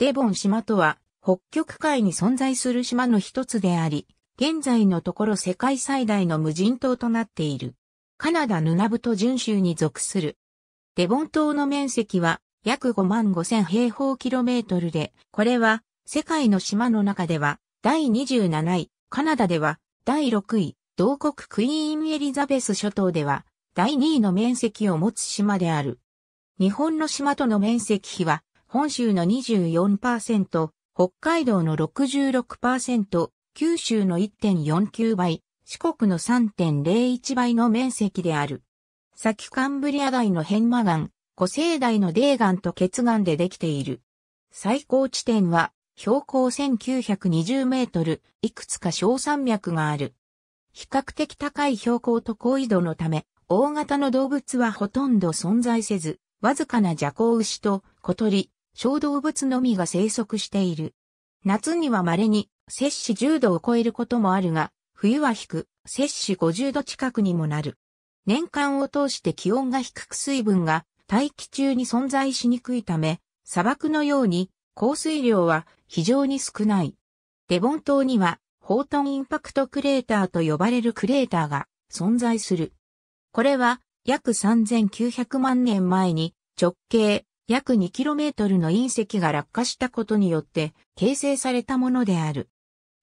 デボン島とは、北極海に存在する島の一つであり、現在のところ世界最大の無人島となっている。カナダヌナブト準州に属する。デボン島の面積は約5万5千平方キロメートルで、これは世界の島の中では第27位、カナダでは第6位、同国クイーンエリザベス諸島では第2位の面積を持つ島である。日本の島との面積比は本州の24%、北海道の66%、九州の1.49倍、四国の3.01倍の面積である。先カンブリア大の変魔岩、古生代の泥岩と結岩でできている。最高地点は標高1920メートル、いくつか小山脈がある。比較的高い標高と高緯度のため、大型の動物はほとんど存在せず、わずかな蛇行牛と小鳥、小動物のみが生息している。夏には稀に摂氏10度を超えることもあるが、冬は低く、摂氏50度近くにもなる。年間を通して気温が低く水分が大気中に存在しにくいため、砂漠のように降水量は非常に少ない。デボン島には、ホートンインパクトクレーターと呼ばれるクレーターが存在する。これは約3900万年前に直径約 2km の隕石が落下したことによって形成されたものである。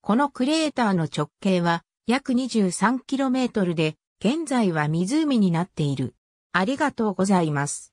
このクレーターの直径は約 23km で、現在は湖になっている。ありがとうございます。